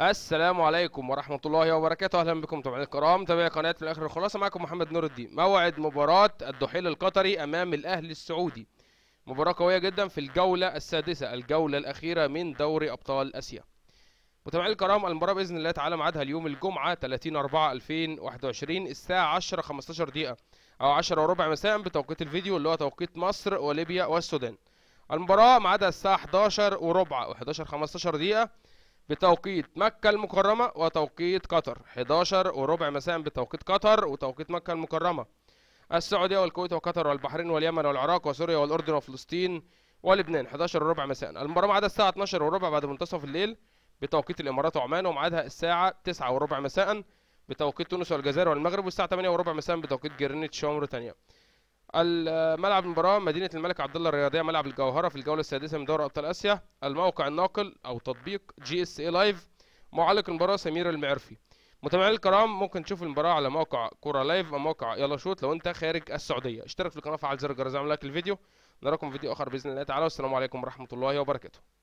السلام عليكم ورحمة الله وبركاته أهلا بكم طبعا الكرام تابعي قناة من آخر الخلاصة معكم محمد نور الدين موعد مباراة الدحيل القطري أمام الأهلي السعودي مباراة قوية جدا في الجولة السادسة الجولة الأخيرة من دوري أبطال آسيا متابعي الكرام المباراة بإذن الله تعالى معادها اليوم الجمعة 30 4 2021 الساعة 10 15 دقيقة أو 10 وربع مساء بتوقيت الفيديو اللي هو توقيت مصر وليبيا والسودان المباراة معادها الساعة 11 وربع 11 15 دقيقة بتوقيت مكة المكرمة وتوقيت قطر 11 وربع مساء بتوقيت قطر وتوقيت مكة المكرمة السعودية والكويت وقطر والبحرين واليمن والعراق وسوريا والأردن وفلسطين ولبنان 11 وربع مساء المباراة ميعادها الساعة 12 وربع بعد منتصف الليل بتوقيت الإمارات وعمان ومعادها الساعة 9 وربع مساء بتوقيت تونس والجزائر والمغرب والساعة 8 وربع مساء بتوقيت جرينتش وموريتانيا الملعب المباراة مدينة الملك عبد الله الرياضية ملعب الجوهرة في الجولة السادسة من دوري أبطال آسيا الموقع الناقل أو تطبيق جي اس اي لايف معلق المباراة سمير المعرفي متابعينا الكرام ممكن تشوف المباراة على موقع كورة لايف أو موقع يلا شوت لو أنت خارج السعودية اشترك في القناة وفعل زر الجرس اعمل لايك للفيديو نراكم في فيديو آخر بإذن الله تعالى والسلام عليكم ورحمة الله وبركاته